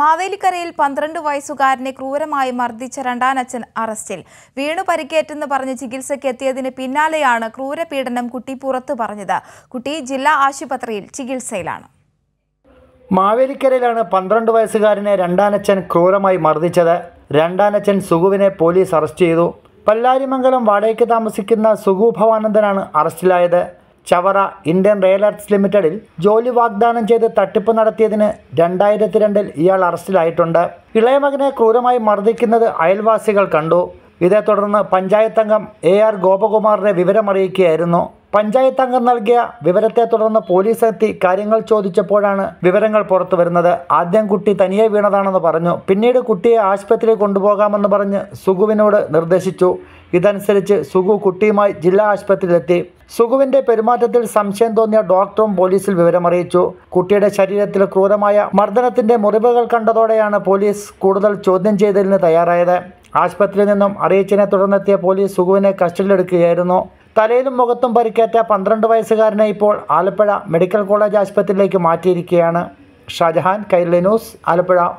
മാവേലിക്കരയിൽ പന്ത്രണ്ട് വയസ്സുകാരനെ ക്രൂരമായി മർദ്ദിച്ച രണ്ടാനച്ഛൻ അറസ്റ്റിൽ വീണു പരിക്കേറ്റെന്ന് പറഞ്ഞ് ചികിത്സയ്ക്ക് എത്തിയതിന് പിന്നാലെയാണ് ക്രൂരപീഡനം കുട്ടി പുറത്തു പറഞ്ഞത് കുട്ടി ജില്ലാ ആശുപത്രിയിൽ ചികിത്സയിലാണ് മാവേലിക്കരയിലാണ് പന്ത്രണ്ട് വയസ്സുകാരനെ രണ്ടാനച്ഛൻ ക്രൂരമായി മർദ്ദിച്ചത് രണ്ടാനച്ഛൻ സുഗുവിനെ പോലീസ് അറസ്റ്റ് ചെയ്തു പല്ലാരിമംഗലം വാടകയ്ക്ക് താമസിക്കുന്ന സുഗു ഭവാനന്ദനാണ് അറസ്റ്റിലായത് ചവറ ഇന്ത്യൻ റെയിൽ ആർട്സ് ലിമിറ്റഡിൽ ജോലി വാഗ്ദാനം ചെയ്ത് തട്ടിപ്പ് നടത്തിയതിന് രണ്ടായിരത്തി രണ്ടിൽ ഇയാൾ അറസ്റ്റിലായിട്ടുണ്ട് ഇളയമകനെ ക്രൂരമായി മർദ്ദിക്കുന്നത് അയൽവാസികൾ കണ്ടു ഇതേ തുടർന്ന് പഞ്ചായത്തംഗം എ ആർ ഗോപകുമാറിനെ വിവരമറിയിക്കുകയായിരുന്നു പഞ്ചായത്ത് അംഗം നൽകിയ വിവരത്തെ തുടർന്ന് പോലീസ് എത്തി കാര്യങ്ങൾ ചോദിച്ചപ്പോഴാണ് വിവരങ്ങൾ പുറത്തു വരുന്നത് ആദ്യം കുട്ടി തനിയെ വീണതാണെന്ന് പറഞ്ഞു പിന്നീട് കുട്ടിയെ ആശുപത്രിയിൽ കൊണ്ടുപോകാമെന്ന് പറഞ്ഞ് സുഗുവിനോട് നിർദ്ദേശിച്ചു ഇതനുസരിച്ച് സുഗു കുട്ടിയുമായി ജില്ലാ ആശുപത്രിയിലെത്തി സുഗുവിന്റെ പെരുമാറ്റത്തിൽ സംശയം തോന്നിയ ഡോക്ടറും പോലീസിൽ വിവരമറിയിച്ചു കുട്ടിയുടെ ശരീരത്തിൽ ക്രൂരമായ മർദ്ദനത്തിന്റെ മുറിവുകൾ കണ്ടതോടെയാണ് പോലീസ് കൂടുതൽ ചോദ്യം ചെയ്തതിന് തയ്യാറായത് ആശുപത്രിയിൽ നിന്നും അറിയിച്ചതിനെ തുടർന്നെത്തിയ പോലീസ് സുഗുവിനെ കസ്റ്റഡിയിലെടുക്കുകയായിരുന്നു തലയിലും മുഖത്തും പരിക്കേറ്റ പന്ത്രണ്ട് വയസ്സുകാരനെ ഇപ്പോൾ ആലപ്പുഴ മെഡിക്കൽ കോളേജ് ആശുപത്രിയിലേക്ക് മാറ്റിയിരിക്കുകയാണ് ഷാജഹാൻ കൈരളി ന്യൂസ് ആലപ്പുഴ